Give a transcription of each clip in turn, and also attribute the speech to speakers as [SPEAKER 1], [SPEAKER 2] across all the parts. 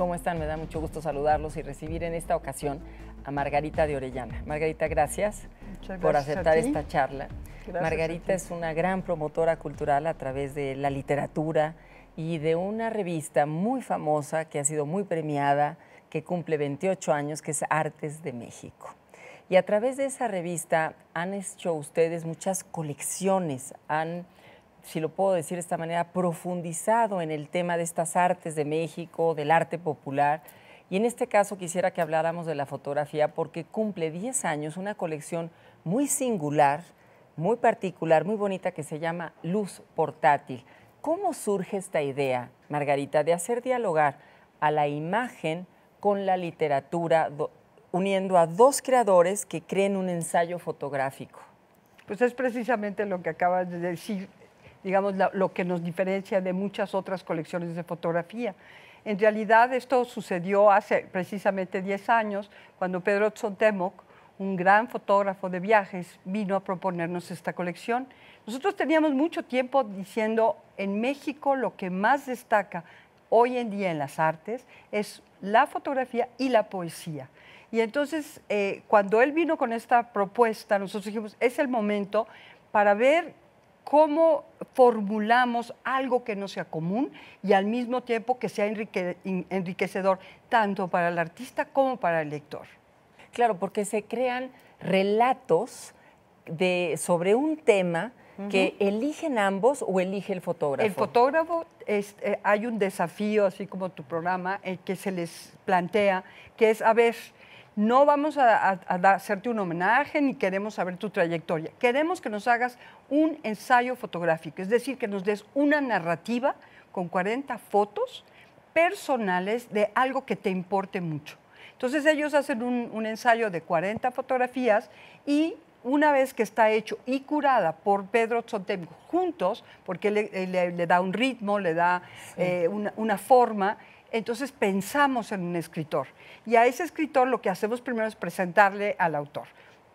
[SPEAKER 1] ¿Cómo están? Me da mucho gusto saludarlos y recibir en esta ocasión a Margarita de Orellana. Margarita, gracias, por aceptar esta charla. Margarita es una gran promotora cultural a través de la literatura y de una revista muy famosa que ha sido muy premiada, que cumple 28 años, que es Artes de México. Y a través de esa revista han hecho ustedes muchas colecciones, han si lo puedo decir de esta manera, profundizado en el tema de estas artes de México, del arte popular. Y en este caso quisiera que habláramos de la fotografía porque cumple 10 años una colección muy singular, muy particular, muy bonita que se llama Luz Portátil. ¿Cómo surge esta idea, Margarita, de hacer dialogar a la imagen con la literatura, uniendo a dos creadores que creen un ensayo fotográfico?
[SPEAKER 2] Pues es precisamente lo que acabas de decir, digamos, lo que nos diferencia de muchas otras colecciones de fotografía. En realidad esto sucedió hace precisamente 10 años, cuando Pedro Tzontemoc, un gran fotógrafo de viajes, vino a proponernos esta colección. Nosotros teníamos mucho tiempo diciendo, en México lo que más destaca hoy en día en las artes es la fotografía y la poesía. Y entonces, eh, cuando él vino con esta propuesta, nosotros dijimos, es el momento para ver cómo formulamos algo que no sea común y al mismo tiempo que sea enriquecedor tanto para el artista como
[SPEAKER 1] para el lector. Claro, porque se crean relatos sobre un tema que eligen ambos o elige el fotógrafo. El
[SPEAKER 2] fotógrafo, eh, hay un desafío, así como tu programa, eh, que se les plantea, que es, a ver, no vamos a, hacerte un homenaje ni queremos saber tu trayectoria. Queremos que nos hagas un ensayo fotográfico, es decir, que nos des una narrativa con 40 fotos personales de algo que te importe mucho. Entonces ellos hacen un, ensayo de 40 fotografías y una vez que está hecho y curada por Pedro Tzotem juntos, porque le, le, da un ritmo, le da eh, una forma, entonces pensamos en un escritor. Y a ese escritor lo que hacemos primero es presentarle al autor.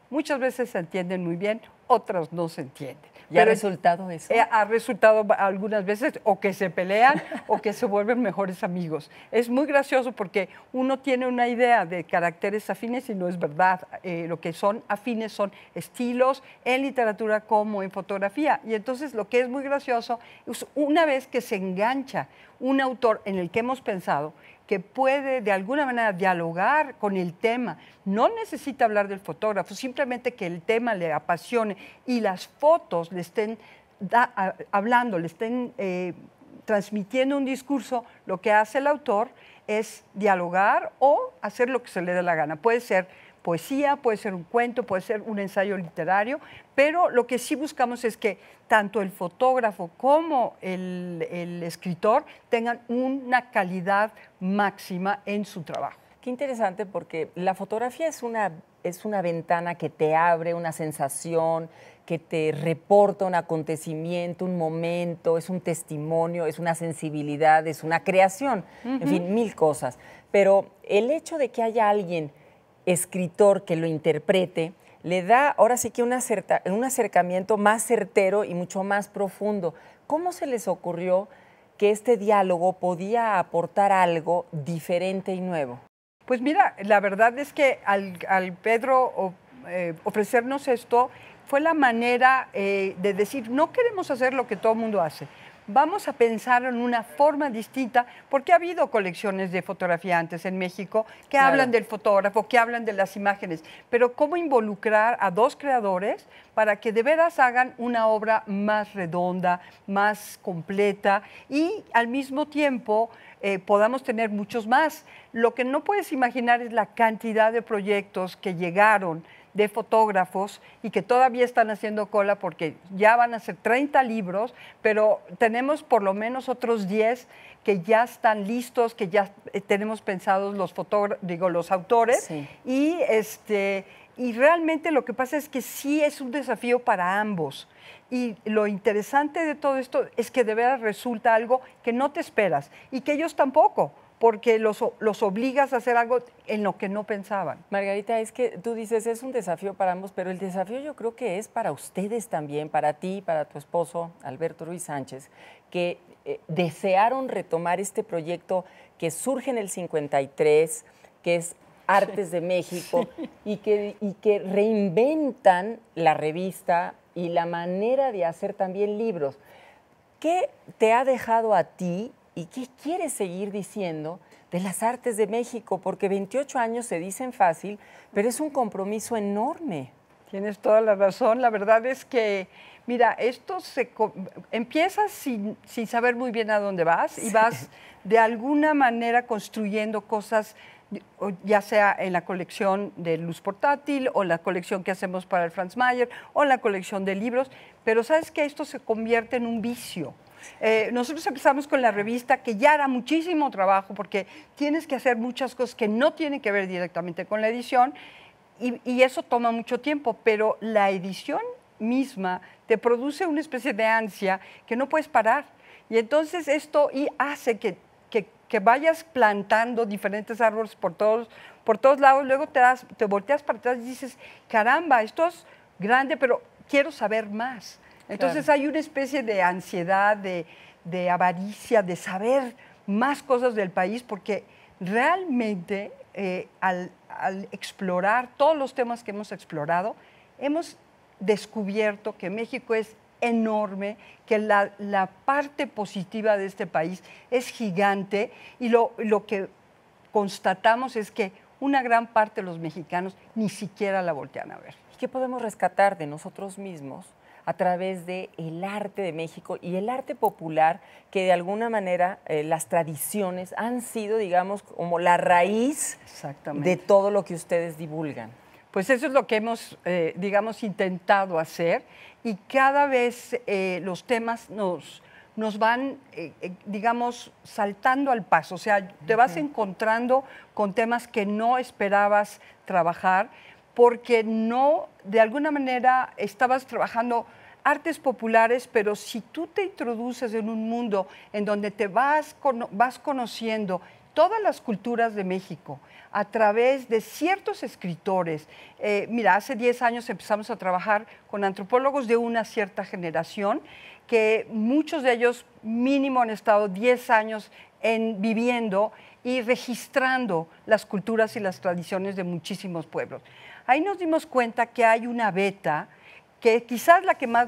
[SPEAKER 2] Muchas veces se entienden muy bien, otras no se entienden. ¿Y eh, ha resultado eso? ha resultado algunas veces o que se pelean o que se vuelven mejores amigos. Es muy gracioso porque uno tiene una idea de caracteres afines y no es verdad. Eh, lo que son afines son estilos en literatura como en fotografía. Y entonces lo que es muy gracioso es una vez que se engancha un autor en el que hemos pensado, que puede de alguna manera dialogar con el tema. No necesita hablar del fotógrafo, simplemente que el tema le apasione y las fotos le estén hablando, le estén eh, transmitiendo un discurso, lo que hace el autor es dialogar o hacer lo que se le dé la gana. Puede ser poesía, puede ser un cuento, puede ser un ensayo literario, pero lo que sí buscamos es que tanto el fotógrafo como el, escritor
[SPEAKER 1] tengan una calidad máxima en su trabajo. Qué interesante porque la fotografía es una, es una ventana que te abre una sensación, que te reporta un acontecimiento, un momento, es un testimonio, es una sensibilidad, es una creación, en fin, mil cosas. Pero el hecho de que haya alguien escritor que lo interprete, le da ahora sí que un, acercamiento más certero y mucho más profundo. ¿Cómo se les ocurrió que este diálogo podía aportar algo diferente y nuevo? Pues mira,
[SPEAKER 2] la verdad es que al, Pedro eh, ofrecernos esto fue la manera eh, de decir, no queremos hacer lo que todo el mundo hace vamos a pensar en una forma distinta, porque ha habido colecciones de fotografía antes en México que hablan del fotógrafo, que hablan de las imágenes, pero cómo involucrar a dos creadores para que de veras hagan una obra más redonda, más completa y al mismo tiempo eh, podamos tener muchos más. Lo que no puedes imaginar es la cantidad de proyectos que llegaron de fotógrafos y que todavía están haciendo cola porque ya van a ser 30 libros, pero tenemos por lo menos otros 10 que ya están listos, que ya eh, tenemos pensados los digo, los autores. Y este y realmente lo que pasa es que sí es un desafío para ambos. Y lo interesante de todo esto es que de veras resulta algo que no te esperas y que ellos tampoco porque los, obligas a hacer algo en lo que no
[SPEAKER 1] pensaban. Margarita, es que tú dices, es un desafío para ambos, pero el desafío yo creo que es para ustedes también, para ti, para tu esposo, Alberto Ruiz Sánchez, que eh, desearon retomar este proyecto que surge en el 53, que es Artes de México, y, que, y que reinventan la revista y la manera de hacer también libros. ¿Qué te ha dejado a ti y qué quiere seguir diciendo de las artes de México, porque 28 años se dicen fácil, pero es un compromiso enorme. Tienes toda la razón, la verdad
[SPEAKER 2] es que, mira, esto se empiezas sin, saber muy bien a dónde vas y vas de alguna manera construyendo cosas ya sea en la colección de luz portátil o la colección que hacemos para el Franz Mayer o la colección de libros, pero sabes que esto se convierte en un vicio. Eh, nosotros empezamos con la revista, que ya era muchísimo trabajo, porque tienes que hacer muchas cosas que no tienen que ver directamente con la edición, y, eso toma mucho tiempo, pero la edición misma te produce una especie de ansia que no puedes parar. Y entonces esto y hace que, vayas plantando diferentes árboles por todos, por todos lados. Luego te, te volteas para atrás y dices, caramba, esto es grande, pero quiero saber más. Entonces hay una especie de ansiedad, de, avaricia, de saber más cosas del país, porque realmente eh, al, explorar todos los temas que hemos explorado, hemos descubierto que México es enorme, que la, parte positiva de este país es gigante y lo, lo, que constatamos es que una gran
[SPEAKER 1] parte de los mexicanos ni siquiera la voltean a ver. ¿Y qué podemos rescatar de nosotros mismos a través de el arte de México y el arte popular que de alguna manera eh, las tradiciones han sido, digamos, como la raíz de todo lo que ustedes divulgan. Pues eso es lo que hemos, eh, digamos, intentado hacer
[SPEAKER 2] y cada vez eh, los temas nos, nos van, digamos, saltando al paso. O sea, te vas encontrando con temas que no esperabas trabajar porque no, de alguna manera, estabas trabajando artes populares, pero si tú te introduces en un mundo en donde te vas, vas conociendo todas las culturas de México a través de ciertos escritores. Eh, mira, hace 10 años empezamos a trabajar con antropólogos de una cierta generación, que muchos de ellos mínimo han estado 10 años en viviendo y registrando las culturas y las tradiciones de muchísimos pueblos. Ahí nos dimos cuenta que hay una beta que quizás la que más,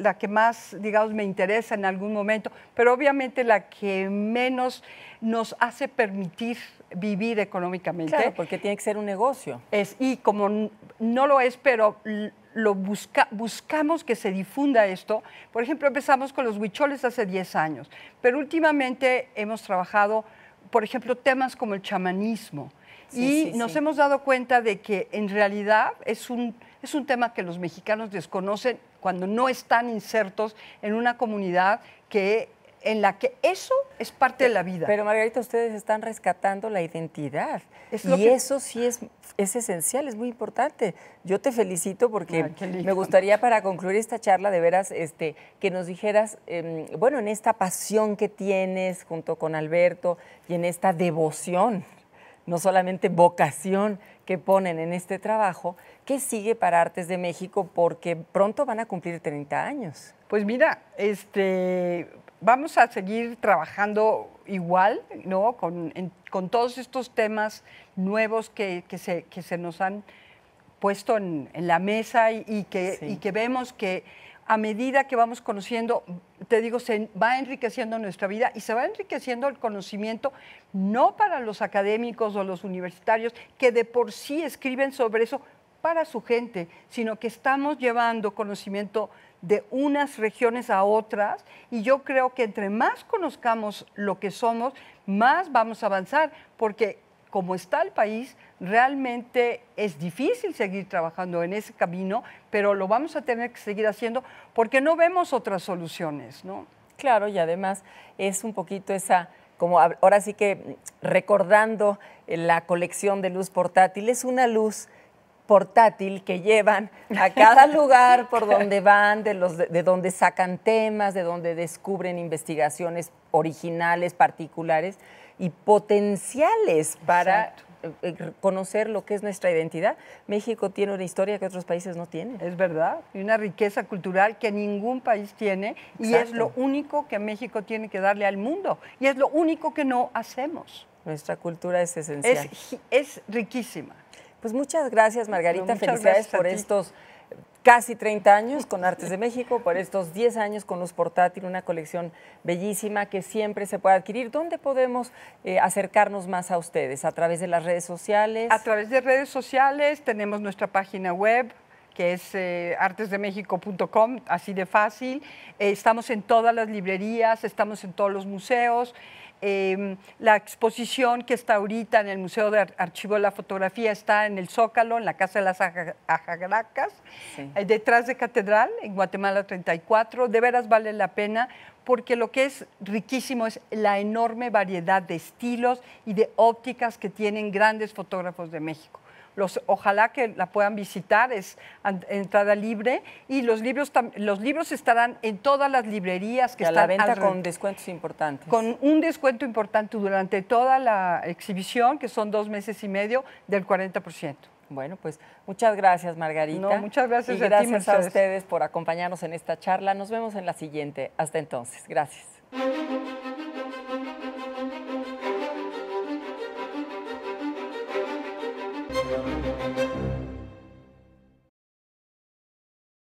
[SPEAKER 2] la que más, digamos, me interesa en algún momento, pero obviamente la que menos nos hace permitir vivir económicamente. Claro, porque tiene que ser un negocio. Es, y como no lo es, pero lo busca, buscamos que se difunda esto. Por ejemplo, empezamos con los huicholes hace 10 años, pero últimamente hemos trabajado, por ejemplo, temas como el chamanismo y nos hemos dado cuenta de que en realidad es un, es un tema que los mexicanos desconocen cuando no están insertos en una comunidad que en la que
[SPEAKER 1] eso es parte de la vida. Pero Margarita, ustedes están rescatando la identidad. y eso sí es, es, esencial, es muy importante. Yo te felicito porque me gustaría para concluir esta charla de veras este, que nos dijeras, em, bueno, en esta pasión que tienes junto con Alberto y en esta devoción no solamente vocación que ponen en este trabajo, ¿qué sigue para Artes de México? Porque pronto van a cumplir 30 años. Pues mira, este, vamos a seguir
[SPEAKER 2] trabajando igual, ¿no? Con, todos estos temas nuevos que, se, se, nos han puesto en, la mesa y, que, y que vemos que a medida que vamos conociendo, te digo, se va enriqueciendo nuestra vida y se va enriqueciendo el conocimiento, no para los académicos o los universitarios, que de por sí escriben sobre eso para su gente, sino que estamos llevando conocimiento de unas regiones a otras y yo creo que entre más conozcamos lo que somos, más vamos a avanzar, porque como está el país, realmente es difícil seguir trabajando en ese camino, pero lo vamos a tener que
[SPEAKER 1] seguir haciendo porque no vemos otras soluciones, ¿no? Claro, y además es un poquito esa como ahora sí que recordando la colección de luz portátil, es una luz portátil que llevan a cada lugar por donde van, de, los, de donde sacan temas, de donde descubren investigaciones originales, particulares y potenciales para eh, eh, conocer lo que es nuestra identidad. México tiene una historia que otros países no tienen. Es verdad, y una riqueza cultural que ningún país tiene y es lo único que México tiene que darle al mundo
[SPEAKER 2] y es lo único que no hacemos.
[SPEAKER 1] Nuestra cultura es esencial. Es, riquísima. Pues muchas gracias, Margarita. Felicidades por estos casi 30 años con Artes de México, por estos 10 años con Los Portátil, una colección bellísima que siempre se puede adquirir. ¿Dónde podemos eh, acercarnos más a ustedes? ¿A través de las redes sociales? A través de redes sociales tenemos nuestra página web que es eh,
[SPEAKER 2] artesdemexico.com, así de fácil. Eh, estamos en todas las librerías, estamos en todos los museos. Em, la exposición que está ahorita en el Museo de Archivo de la Fotografía está en el Zócalo, en la Casa de las Ajagracas, eh, detrás de Catedral, en Guatemala 34. De veras vale la pena porque lo que es riquísimo es la enorme variedad de estilos y de ópticas que tienen grandes fotógrafos de México ojalá que la puedan visitar, es entrada libre y los libros, los libros estarán en todas las librerías que a la venta con descuentos importantes. Con un descuento importante durante toda la exhibición, que son dos meses y medio, del 40%. Bueno, pues
[SPEAKER 1] muchas gracias, Margarita. muchas gracias, gracias a, ustedes por acompañarnos en esta charla. Nos vemos en la siguiente. Hasta entonces. Gracias.